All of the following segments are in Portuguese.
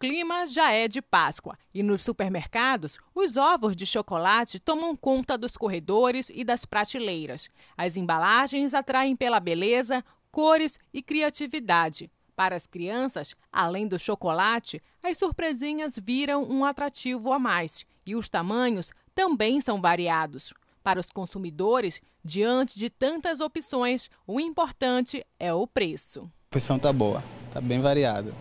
clima já é de Páscoa e nos supermercados, os ovos de chocolate tomam conta dos corredores e das prateleiras. As embalagens atraem pela beleza, cores e criatividade. Para as crianças, além do chocolate, as surpresinhas viram um atrativo a mais e os tamanhos também são variados. Para os consumidores, diante de tantas opções, o importante é o preço. A opção está boa, está bem variada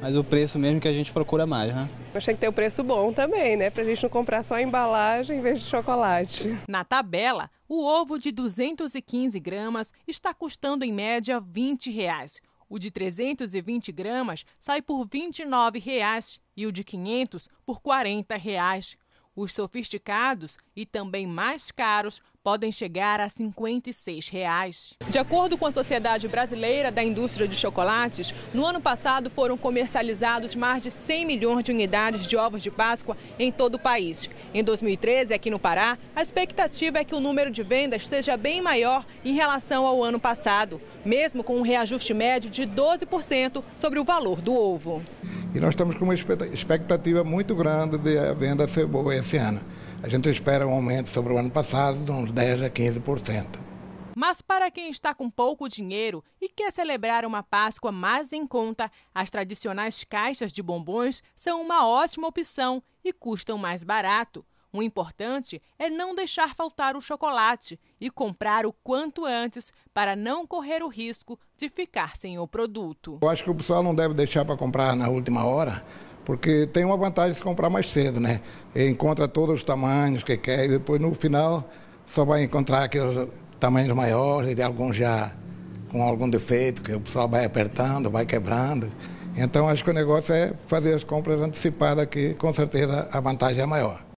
mas o preço mesmo que a gente procura mais, né? Mas tem que ter o um preço bom também, né? Pra gente não comprar só a embalagem em vez de chocolate. Na tabela, o ovo de 215 gramas está custando em média 20 reais. O de 320 gramas sai por R$ 29 reais, e o de 500 por R$ 40. Reais. Os sofisticados e também mais caros podem chegar a R$ 56. Reais. De acordo com a Sociedade Brasileira da Indústria de Chocolates, no ano passado foram comercializados mais de 100 milhões de unidades de ovos de Páscoa em todo o país. Em 2013, aqui no Pará, a expectativa é que o número de vendas seja bem maior em relação ao ano passado, mesmo com um reajuste médio de 12% sobre o valor do ovo. E nós estamos com uma expectativa muito grande de venda ser boa esse ano. A gente espera um aumento sobre o ano passado de uns 10 a 15%. Mas para quem está com pouco dinheiro e quer celebrar uma Páscoa mais em conta, as tradicionais caixas de bombons são uma ótima opção e custam mais barato. O importante é não deixar faltar o chocolate e comprar o quanto antes para não correr o risco de ficar sem o produto. Eu acho que o pessoal não deve deixar para comprar na última hora porque tem uma vantagem de comprar mais cedo, né? E encontra todos os tamanhos que quer e depois no final só vai encontrar aqueles tamanhos maiores e de alguns já com algum defeito, que o pessoal vai apertando, vai quebrando. Então acho que o negócio é fazer as compras antecipadas que com certeza a vantagem é maior.